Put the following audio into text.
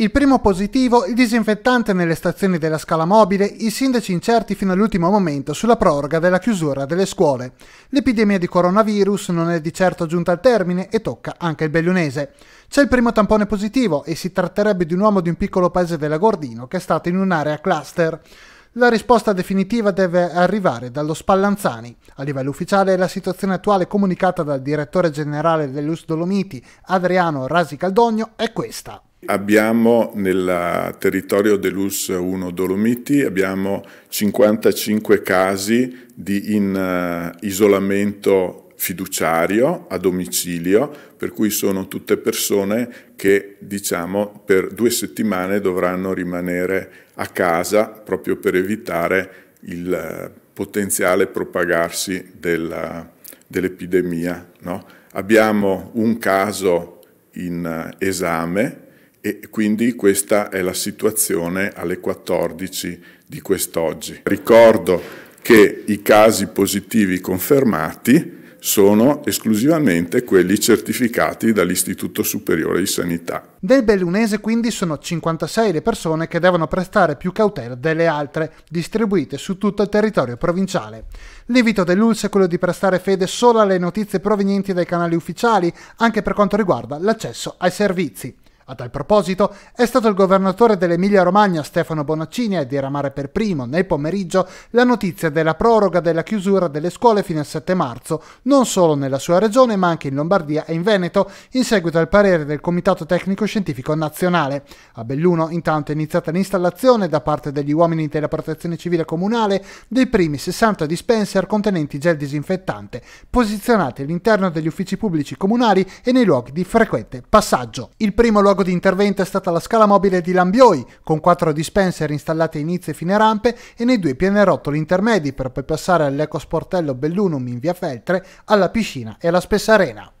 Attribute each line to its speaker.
Speaker 1: Il primo positivo, il disinfettante nelle stazioni della scala mobile, i sindaci incerti fino all'ultimo momento sulla proroga della chiusura delle scuole. L'epidemia di coronavirus non è di certo giunta al termine e tocca anche il bellunese. C'è il primo tampone positivo e si tratterebbe di un uomo di un piccolo paese dell'Agordino che è stato in un'area cluster. La risposta definitiva deve arrivare dallo Spallanzani. A livello ufficiale la situazione attuale comunicata dal direttore generale dell'US Dolomiti, Adriano Rasi Caldogno, è questa.
Speaker 2: Abbiamo nel territorio dell'US 1 Dolomiti 55 casi di in eh, isolamento fiduciario a domicilio, per cui sono tutte persone che diciamo per due settimane dovranno rimanere a casa proprio per evitare il eh, potenziale propagarsi dell'epidemia. no? Abbiamo un caso in eh, esame e quindi questa è la situazione alle 14 di quest'oggi. Ricordo che i casi positivi confermati sono esclusivamente quelli certificati dall'Istituto Superiore di Sanità.
Speaker 1: Del Bellunese quindi sono 56 le persone che devono prestare più cautela delle altre, distribuite su tutto il territorio provinciale. L'invito dell'Ulse è quello di prestare fede solo alle notizie provenienti dai canali ufficiali, anche per quanto riguarda l'accesso ai servizi. A tal proposito, è stato il governatore dell'Emilia-Romagna Stefano Bonaccini a diramare per primo, nel pomeriggio, la notizia della proroga della chiusura delle scuole fino al 7 marzo, non solo nella sua regione ma anche in Lombardia e in Veneto, in seguito al parere del Comitato Tecnico Scientifico Nazionale. A Belluno intanto è iniziata l'installazione da parte degli uomini della Protezione Civile Comunale dei primi 60 dispenser contenenti gel disinfettante, posizionati all'interno degli uffici pubblici comunali e nei luoghi di frequente passaggio. Il primo luogo gioco di intervento è stata la scala mobile di Lambioi, con quattro dispenser installati a inizio e fine rampe e nei due pianerottoli intermedi per poi passare all'ecosportello Bellunum in via Feltre, alla piscina e alla spessa arena.